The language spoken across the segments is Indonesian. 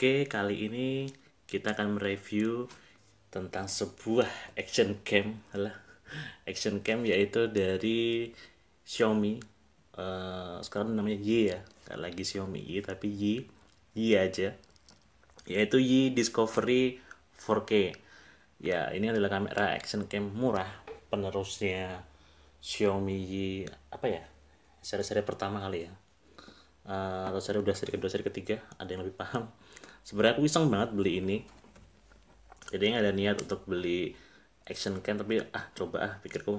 Oke, kali ini kita akan mereview tentang sebuah action cam lah. Action cam yaitu dari Xiaomi. Uh, sekarang namanya Yi ya. Gak lagi Xiaomi Yi tapi Yi Yi aja. Yaitu Yi Discovery 4K. Ya, ini adalah kamera action cam murah penerusnya Xiaomi Yi apa ya? Seri-seri pertama kali ya Eh, atau seri udah seri kedua seri ketiga ada yang lebih paham sebenarnya aku iseng banget beli ini jadi nggak ada niat untuk beli action cam tapi ah coba ah pikirku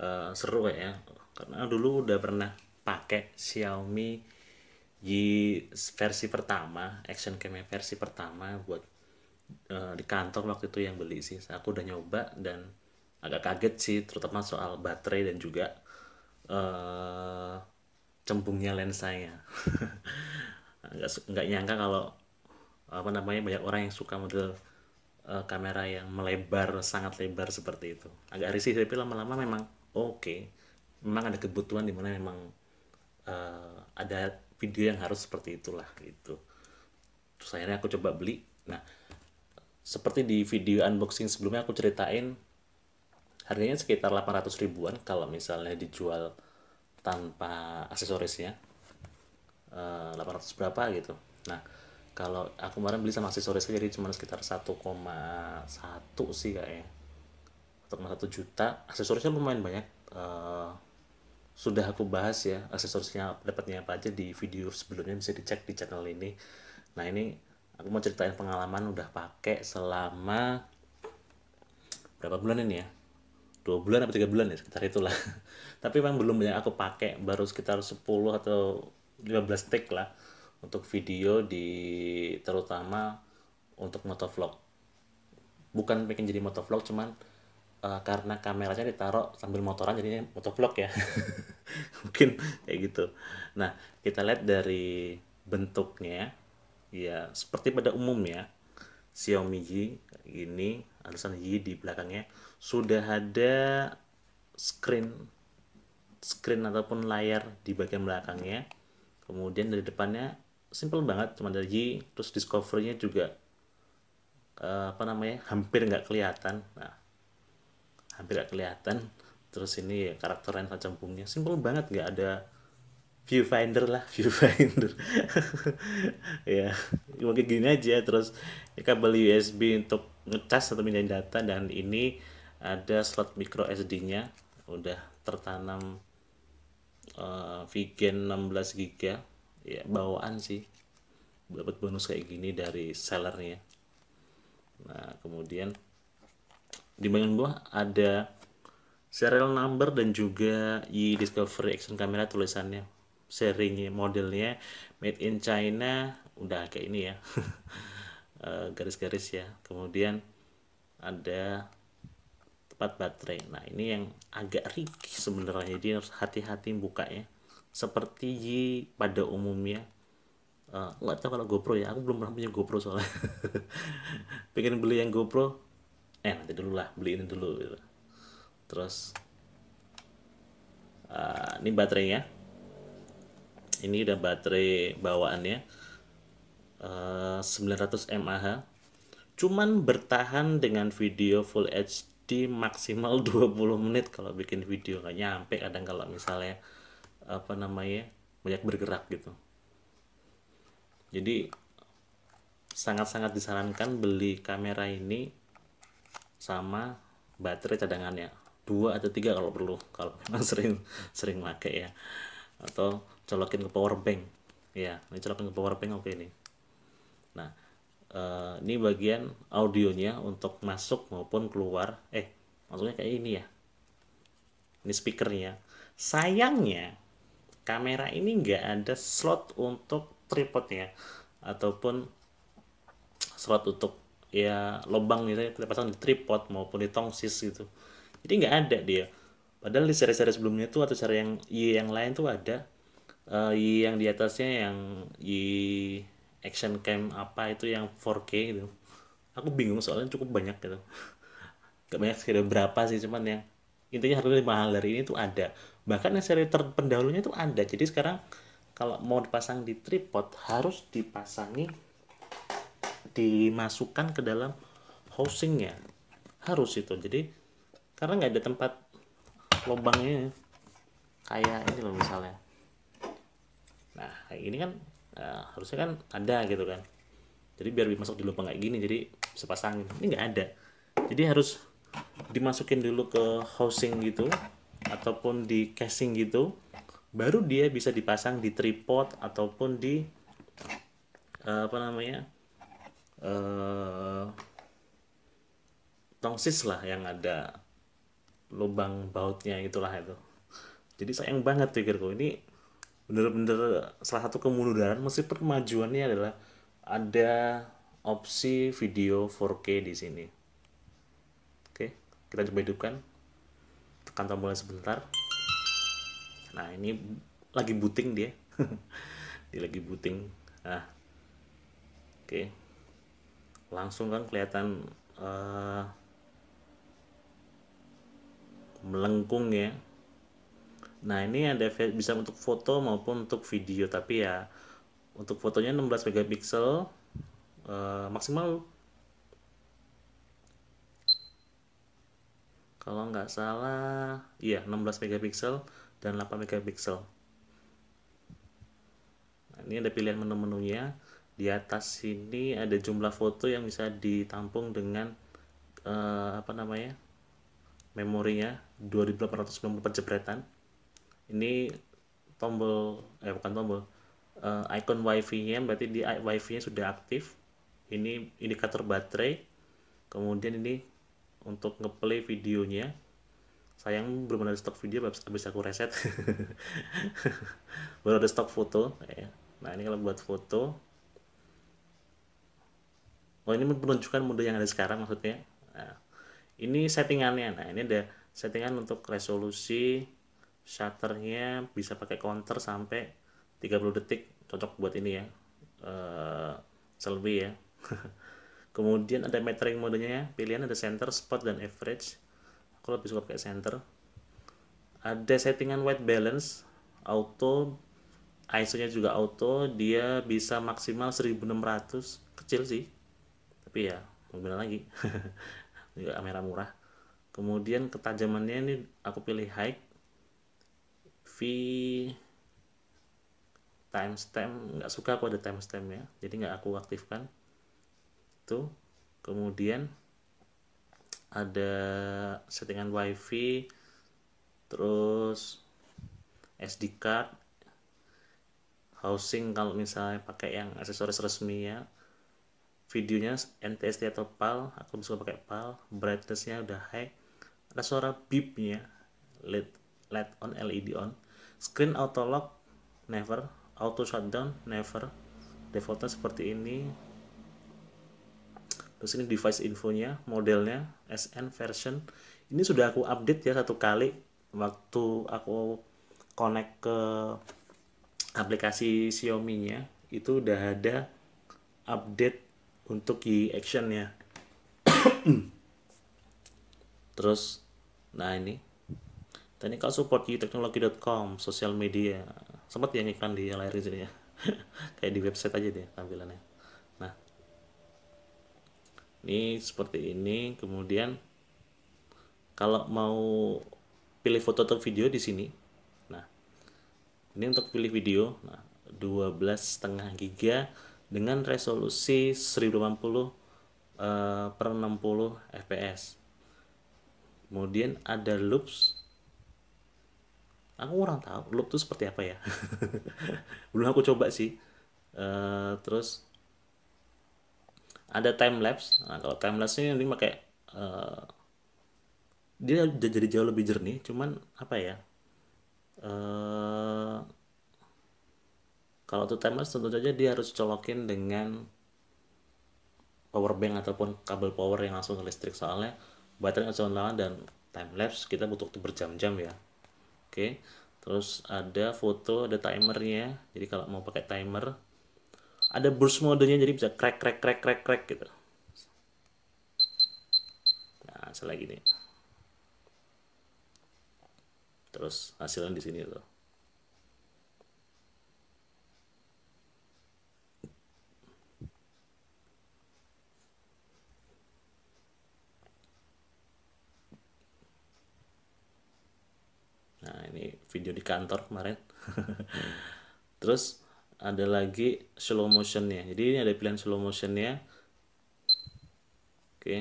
uh, seru ya. karena dulu udah pernah pakai Xiaomi di versi pertama action cam versi pertama buat uh, di kantor waktu itu yang beli sih aku udah nyoba dan agak kaget sih terutama soal baterai dan juga uh, cembungnya lensanya nggak nggak nyangka kalau apa namanya banyak orang yang suka model uh, kamera yang melebar sangat lebar seperti itu agak risih tapi lama-lama memang oke okay. memang ada kebutuhan dimana memang uh, ada video yang harus seperti itulah gitu terus akhirnya aku coba beli nah seperti di video unboxing sebelumnya aku ceritain harganya sekitar 800 ribuan kalau misalnya dijual tanpa aksesorisnya ya eh, 800 berapa gitu nah kalau aku kemarin beli sama aksesorisnya jadi cuma sekitar 1,1 sih kayaknya 1,1 juta aksesorisnya lumayan banyak e, sudah aku bahas ya aksesorisnya dapatnya apa aja di video sebelumnya bisa dicek di channel ini nah ini aku mau ceritain pengalaman udah pakai selama berapa bulan ini ya dua bulan atau tiga bulan ya sekitar itulah tapi memang belum banyak aku pakai baru sekitar 10 atau 15 take lah untuk video di terutama untuk motovlog bukan bikin jadi motovlog cuman uh, karena kameranya ditaruh sambil motoran jadi motovlog ya mungkin kayak gitu nah kita lihat dari bentuknya ya seperti pada umumnya Xiaomi Yi ini alasan Yi di belakangnya sudah ada screen screen ataupun layar di bagian belakangnya kemudian dari depannya simple banget cuma dari terus discovery-nya juga eh, apa namanya hampir nggak kelihatan nah hampir nggak kelihatan terus ini ya, karakter macam punya simple banget nggak ada viewfinder lah viewfinder ya mungkin gini aja terus ya, kabel USB untuk ngecas atau pindahin data dan ini ada slot micro SD-nya udah tertanam uh, Vigen 16 giga ya bawaan sih dapat bonus kayak gini dari sellernya nah kemudian di bagian bawah ada serial number dan juga e discovery action camera tulisannya serinya modelnya made in China udah kayak ini ya eh, garis-garis ya kemudian ada cepat baterai. Nah, ini yang agak ricky sebenarnya. Jadi harus hati-hati bukanya. Seperti pada umumnya eh, nggak uh, tahu kalau GoPro ya. Aku belum pernah punya GoPro soalnya. Pengen beli yang GoPro. Eh, nanti dulu lah, beli ini dulu gitu. Terus uh, ini baterainya. Ini udah baterai bawaannya. Uh, 900 mAh cuman bertahan dengan video full HD di maksimal 20 menit kalau bikin video nggak nyampe kadang kalau misalnya apa namanya banyak bergerak gitu jadi sangat-sangat disarankan beli kamera ini sama baterai cadangannya dua atau tiga kalau perlu kalau sering sering make ya atau colokin ke power bank ya ini colokin ke power bank oke okay ini nah uh, ini bagian audionya untuk masuk maupun keluar eh maksudnya kayak ini ya ini speakernya sayangnya kamera ini nggak ada slot untuk tripodnya ataupun slot untuk ya lubang gitu ya kita pasang di tripod maupun di tongsis gitu jadi nggak ada dia padahal di seri-seri sebelumnya itu atau seri yang Y yang lain tuh ada uh, Y yang di atasnya yang Y action cam apa itu yang 4K gitu aku bingung soalnya cukup banyak gitu gak banyak sih berapa sih cuman yang intinya harga lebih mahal dari ini tuh ada bahkan yang seri terpendahulunya tuh ada jadi sekarang kalau mau dipasang di tripod harus dipasangi dimasukkan ke dalam housingnya harus itu jadi karena nggak ada tempat lubangnya kayak ini loh misalnya nah ini kan nah, harusnya kan ada gitu kan jadi biar masuk di lubang kayak gini jadi bisa gitu. ini nggak ada jadi harus dimasukin dulu ke housing gitu ataupun di casing gitu baru dia bisa dipasang di tripod ataupun di uh, apa namanya uh, tongsis lah yang ada lubang bautnya itulah itu jadi sayang banget pikirku ini bener-bener salah satu kemunduran meskipun kemajuannya adalah ada opsi video 4K di sini. Oke, kita coba hidupkan. Tekan tombolnya sebentar. Nah, ini lagi booting dia. dia lagi booting. Nah. Oke. Langsung kan kelihatan uh, melengkung ya. Nah, ini ada bisa untuk foto maupun untuk video, tapi ya untuk fotonya 16 megapiksel uh, maksimal. Kalau nggak salah, iya 16 megapiksel dan 8 megapiksel. Nah, ini ada pilihan menu-menunya. Di atas sini ada jumlah foto yang bisa ditampung dengan uh, apa namanya? memorinya 2894 jepretan ini tombol eh bukan tombol uh, icon wifi-nya berarti di wifi-nya sudah aktif ini indikator baterai kemudian ini untuk ngeplay videonya sayang belum ada stok video habis aku reset baru ada stok foto ya. nah ini kalau buat foto oh ini menunjukkan mode yang ada sekarang maksudnya nah, ini settingannya nah ini ada settingan untuk resolusi shutternya bisa pakai counter sampai 30 detik cocok buat ini ya uh, eh, selfie ya kemudian ada metering modenya ya pilihan ada center spot dan average aku lebih suka pakai center ada settingan white balance auto ISO nya juga auto dia bisa maksimal 1600 kecil sih tapi ya gimana lagi juga kamera murah kemudian ketajamannya ini aku pilih high timestamp nggak suka aku ada timestamp ya jadi nggak aku aktifkan itu kemudian ada settingan wifi terus SD card housing kalau misalnya pakai yang aksesoris resmi ya videonya NTSC atau PAL aku bisa pakai PAL brightnessnya udah high ada suara beepnya LED, LED on LED on screen auto lock never auto shutdown never defaultnya seperti ini terus ini device infonya modelnya SN version ini sudah aku update ya satu kali waktu aku connect ke aplikasi Xiaomi nya itu udah ada update untuk key action ya terus nah ini Technical support di teknologi.com, sosial media. Sempat yang iklan di layar sini ya. Kayak di website aja deh tampilannya. Nah. Ini seperti ini, kemudian kalau mau pilih foto atau video di sini. Nah. Ini untuk pilih video. Nah, 12 setengah giga dengan resolusi 1080 uh, eh, per 60 fps. Kemudian ada loops aku kurang tahu loop tuh seperti apa ya belum aku coba sih uh, terus ada time lapse nah kalau time lapse ini pakai uh, dia jadi jauh lebih jernih cuman apa ya uh, kalau tuh time lapse tentu saja dia harus colokin dengan power bank ataupun kabel power yang langsung ke listrik soalnya baterai harus dan time lapse kita butuh waktu berjam-jam ya Oke. Terus ada foto, ada timernya. Jadi kalau mau pakai timer ada burst modenya jadi bisa crack crack crack crack crack gitu. Nah, selagi ini, Terus hasilnya di sini tuh. video di kantor kemarin terus ada lagi slow motionnya jadi ini ada pilihan slow motionnya oke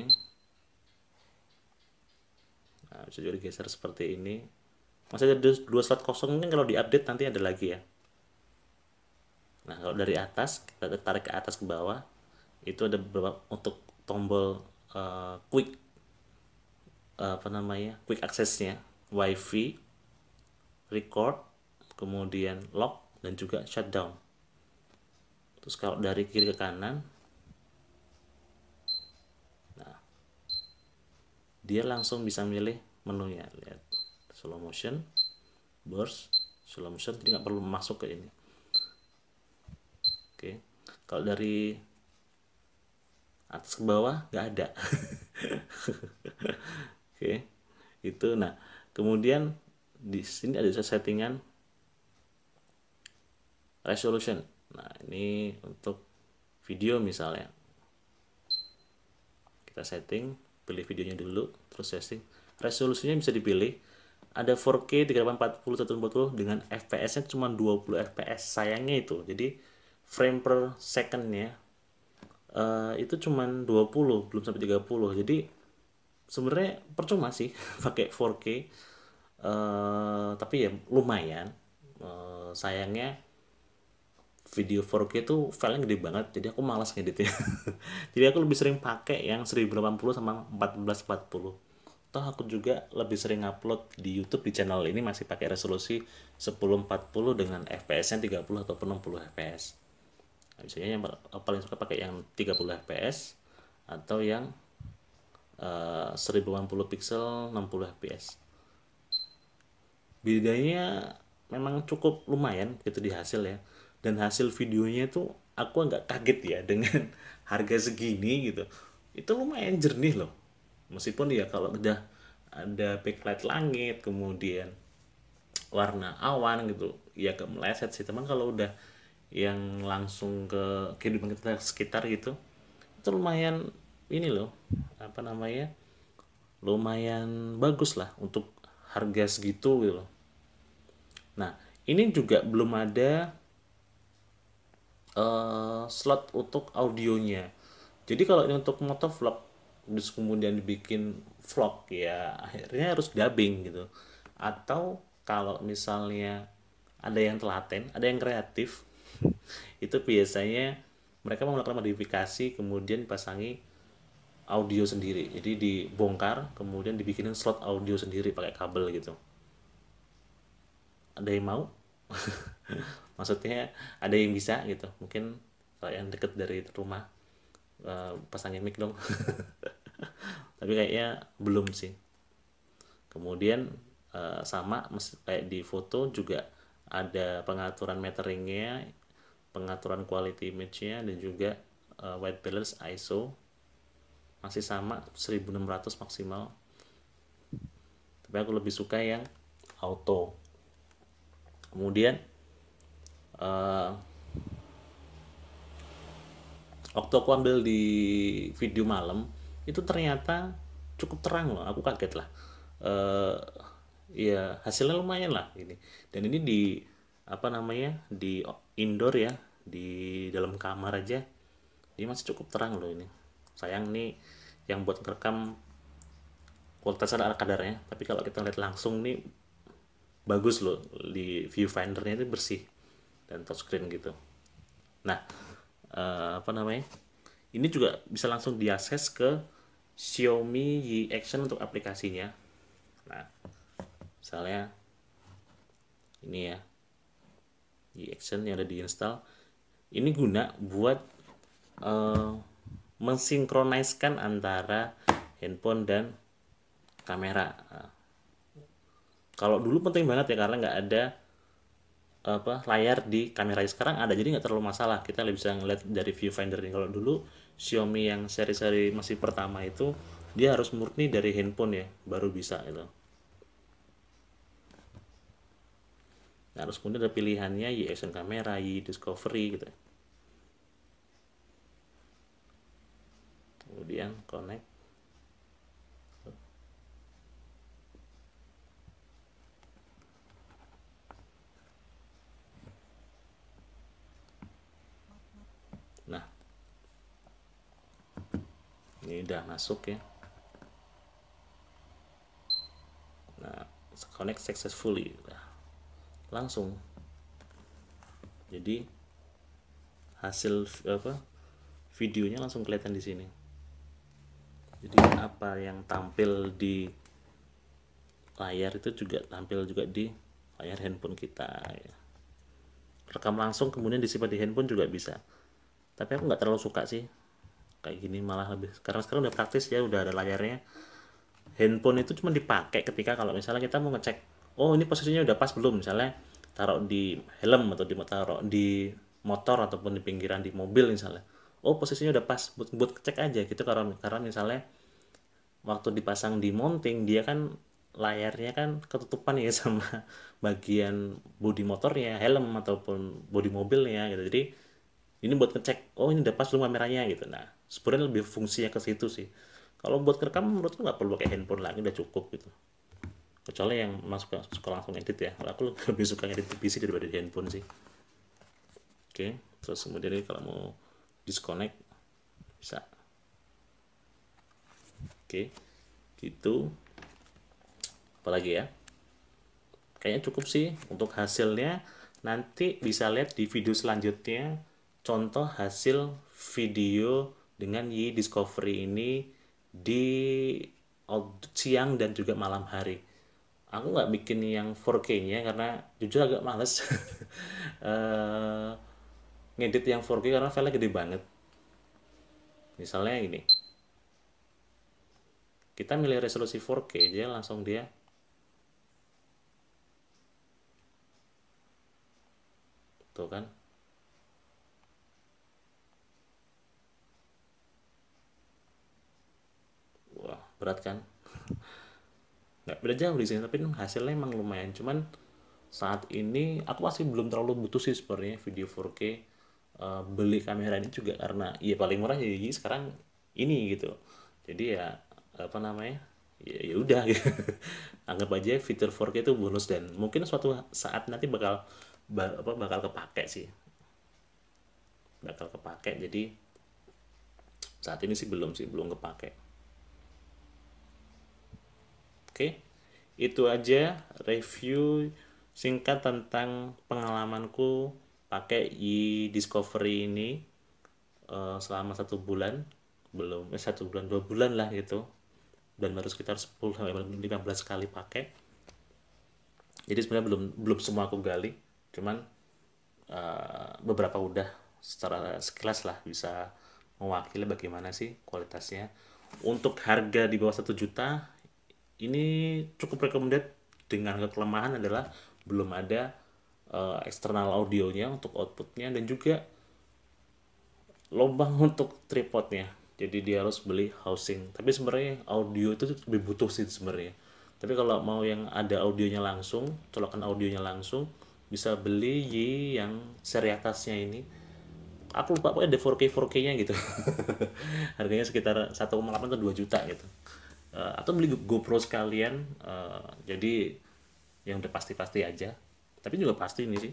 nah, bisa juga digeser seperti ini masih ada dua slot kosong mungkin kalau diupdate nanti ada lagi ya nah kalau dari atas kita tarik ke atas ke bawah itu ada beberapa untuk tombol uh, quick uh, apa namanya quick accessnya wifi record, kemudian lock, dan juga shutdown. Terus kalau dari kiri ke kanan, nah, dia langsung bisa milih menunya. Lihat, slow motion, burst, slow motion, jadi nggak perlu masuk ke ini. Oke, kalau dari atas ke bawah nggak ada. Oke, itu. Nah, kemudian di sini ada settingan resolution. Nah, ini untuk video misalnya. Kita setting, pilih videonya dulu, terus setting. Resolusinya bisa dipilih. Ada 4K 3840 140 dengan FPS-nya cuma 20 FPS. Sayangnya itu. Jadi frame per second-nya uh, itu cuma 20, belum sampai 30. Jadi sebenarnya percuma sih pakai 4K Eh, tapi ya lumayan uh, sayangnya video 4K itu file-nya gede banget jadi aku malas ngeditnya jadi aku lebih sering pakai yang 1080 sama 1440 toh aku juga lebih sering upload di YouTube di channel ini masih pakai resolusi 1040 dengan fps nya 30 atau 60 fps biasanya yang paling suka pakai yang 30 fps atau yang eh, uh, 1080 pixel 60 fps bedanya memang cukup lumayan gitu di hasil ya dan hasil videonya itu aku nggak kaget ya dengan harga segini gitu itu lumayan jernih loh meskipun ya kalau udah ada backlight langit kemudian warna awan gitu ya agak meleset sih teman kalau udah yang langsung ke kehidupan kita sekitar gitu itu lumayan ini loh apa namanya lumayan bagus lah untuk harga segitu gitu loh Nah, ini juga belum ada uh, slot untuk audionya. Jadi kalau ini untuk motovlog terus kemudian dibikin vlog ya akhirnya harus dubbing gitu. Atau kalau misalnya ada yang telaten, ada yang kreatif, itu biasanya mereka melakukan modifikasi kemudian pasangi audio sendiri. Jadi dibongkar kemudian dibikinin slot audio sendiri pakai kabel gitu ada yang mau maksudnya ada yang bisa gitu mungkin kalau yang deket dari rumah uh, pasangin mic dong tapi kayaknya belum sih kemudian uh, sama kayak di foto juga ada pengaturan meteringnya pengaturan quality image-nya dan juga uh, white balance ISO masih sama 1600 maksimal tapi aku lebih suka yang auto kemudian uh, waktu aku ambil di video malam itu ternyata cukup terang loh aku kaget lah uh, ya hasilnya lumayan lah ini dan ini di apa namanya di indoor ya di dalam kamar aja ini masih cukup terang loh ini sayang nih yang buat rekam kualitasnya ada kadarnya tapi kalau kita lihat langsung nih bagus loh di viewfindernya itu bersih dan touchscreen gitu nah uh, apa namanya ini juga bisa langsung diakses ke Xiaomi Yi Action untuk aplikasinya nah misalnya ini ya Yi Action yang ada diinstal ini guna buat uh, mensinkroniskan antara handphone dan kamera. Nah, kalau dulu penting banget ya karena nggak ada apa layar di kamera sekarang ada jadi nggak terlalu masalah kita bisa ngeliat dari viewfinder ini kalau dulu Xiaomi yang seri-seri masih pertama itu dia harus murni dari handphone ya baru bisa itu nah, harus kemudian ada pilihannya Y action kamera Y discovery gitu kemudian connect udah masuk ya nah connect successfully nah, langsung jadi hasil apa videonya langsung kelihatan di sini jadi apa yang tampil di layar itu juga tampil juga di layar handphone kita ya. rekam langsung kemudian disimpan di handphone juga bisa tapi aku nggak terlalu suka sih kayak gini malah lebih karena sekarang udah praktis ya udah ada layarnya handphone itu cuma dipakai ketika kalau misalnya kita mau ngecek oh ini posisinya udah pas belum misalnya taruh di helm atau di taruh di motor ataupun di pinggiran di mobil misalnya oh posisinya udah pas buat buat cek aja gitu karena karena misalnya waktu dipasang di mounting dia kan layarnya kan ketutupan ya sama bagian bodi motornya helm ataupun body mobilnya gitu jadi ini buat ngecek oh ini udah pas belum kameranya gitu nah sebenarnya lebih fungsinya ke situ sih kalau buat rekam menurutku nggak perlu pakai handphone lagi udah cukup gitu kecuali yang masuk suka langsung edit ya kalau aku lebih suka edit di PC daripada di handphone sih oke terus kemudian ini kalau mau disconnect bisa oke okay. gitu apalagi ya kayaknya cukup sih untuk hasilnya nanti bisa lihat di video selanjutnya contoh hasil video dengan Yi Discovery ini di siang dan juga malam hari. Aku nggak bikin yang 4K-nya karena jujur agak males uh, ngedit yang 4K karena filenya gede banget. Misalnya ini, kita milih resolusi 4K, dia langsung dia tuh kan berat kan nggak beda jauh di sini tapi hasilnya emang lumayan cuman saat ini aku masih belum terlalu butuh sih sebenarnya video 4K uh, eh, beli kamera ini juga karena ya paling murah ya jadi sekarang ini gitu jadi ya apa namanya ya, ya udah gitu. anggap aja fitur 4K itu bonus dan mungkin suatu saat nanti bakal apa bakal kepake sih bakal kepake jadi saat ini sih belum sih belum kepake Oke, itu aja review singkat tentang pengalamanku pakai e-discovery ini uh, selama satu bulan belum eh, satu bulan dua bulan lah gitu dan baru sekitar 10 sampai 15 kali pakai jadi sebenarnya belum belum semua aku gali cuman uh, beberapa udah secara sekilas lah bisa mewakili bagaimana sih kualitasnya untuk harga di bawah satu juta ini cukup recommended dengan kelemahan adalah belum ada uh, eksternal audionya untuk outputnya dan juga lubang untuk tripodnya jadi dia harus beli housing tapi sebenarnya audio itu lebih butuh sih sebenarnya tapi kalau mau yang ada audionya langsung colokan audionya langsung bisa beli Y yang seri atasnya ini aku lupa pokoknya ada 4K 4K nya gitu harganya sekitar 1,8 atau 2 juta gitu uh, atau beli GoPro sekalian uh, jadi yang udah pasti-pasti aja tapi juga pasti ini sih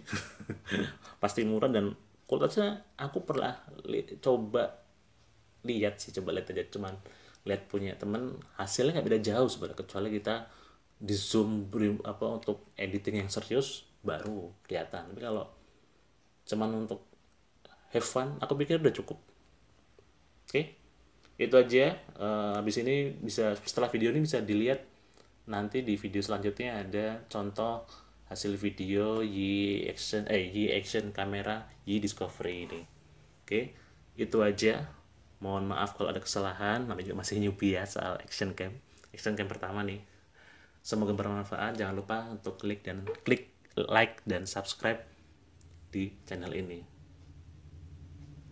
pasti murah dan kualitasnya aku pernah coba lihat sih coba lihat aja cuman lihat punya temen hasilnya nggak beda jauh sebenarnya kecuali kita di zoom apa untuk editing yang serius baru kelihatan tapi kalau cuman untuk have fun aku pikir udah cukup oke okay? itu aja uh, eh, habis ini bisa setelah video ini bisa dilihat nanti di video selanjutnya ada contoh hasil video Y action eh Y action kamera Y discovery ini oke okay? itu aja mohon maaf kalau ada kesalahan mami juga masih newbie ya soal action cam action cam pertama nih semoga bermanfaat jangan lupa untuk klik dan klik like dan subscribe di channel ini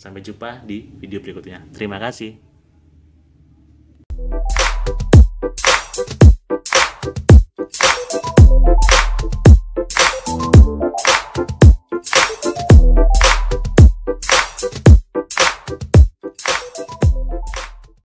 sampai jumpa di video berikutnya terima kasih